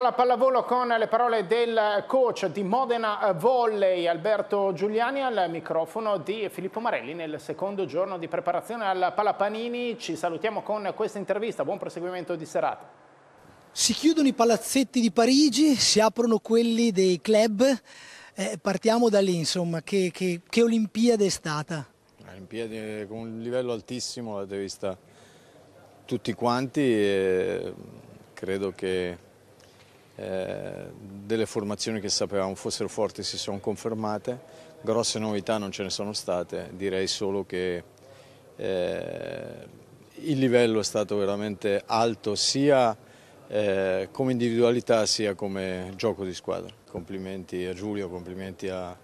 La pallavolo con le parole del coach di Modena Volley, Alberto Giuliani, al microfono di Filippo Marelli nel secondo giorno di preparazione al Palapanini. Ci salutiamo con questa intervista, buon proseguimento di serata. Si chiudono i palazzetti di Parigi, si aprono quelli dei club. Eh, partiamo da lì, insomma, che, che, che Olimpiade è stata? Olimpiadi con un livello altissimo, l'avete vista tutti quanti e credo che eh, delle formazioni che sapevamo fossero forti si sono confermate, grosse novità non ce ne sono state, direi solo che eh, il livello è stato veramente alto sia eh, come individualità sia come gioco di squadra. Complimenti a Giulio, complimenti a,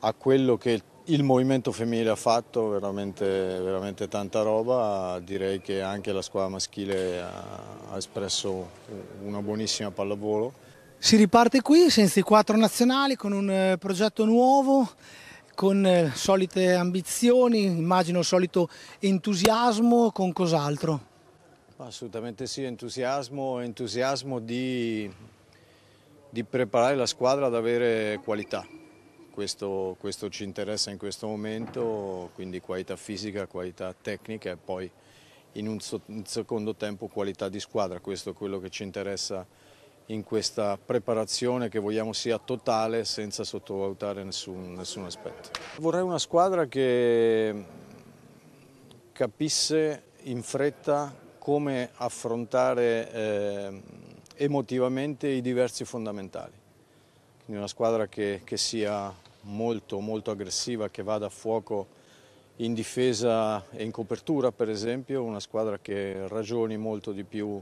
a quello che il il movimento femminile ha fatto veramente, veramente, tanta roba, direi che anche la squadra maschile ha espresso una buonissima pallavolo. Si riparte qui senza i quattro nazionali con un eh, progetto nuovo, con eh, solite ambizioni, immagino il solito entusiasmo, con cos'altro? Assolutamente sì, entusiasmo, entusiasmo di, di preparare la squadra ad avere qualità, questo, questo ci interessa in questo momento, quindi qualità fisica, qualità tecnica e poi in un, so, in secondo tempo qualità di squadra, questo è quello che ci interessa in questa preparazione che vogliamo sia totale senza sottovalutare nessun, nessun aspetto. Vorrei una squadra che capisse in fretta come affrontare eh, emotivamente i diversi fondamentali, quindi una squadra che, che sia molto, molto aggressiva che vada a fuoco in difesa e in copertura per esempio, una squadra che ragioni molto di più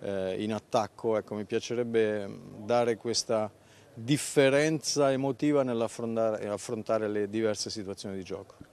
eh, in attacco. Ecco, mi piacerebbe mm, dare questa differenza emotiva nell'affrontare le diverse situazioni di gioco.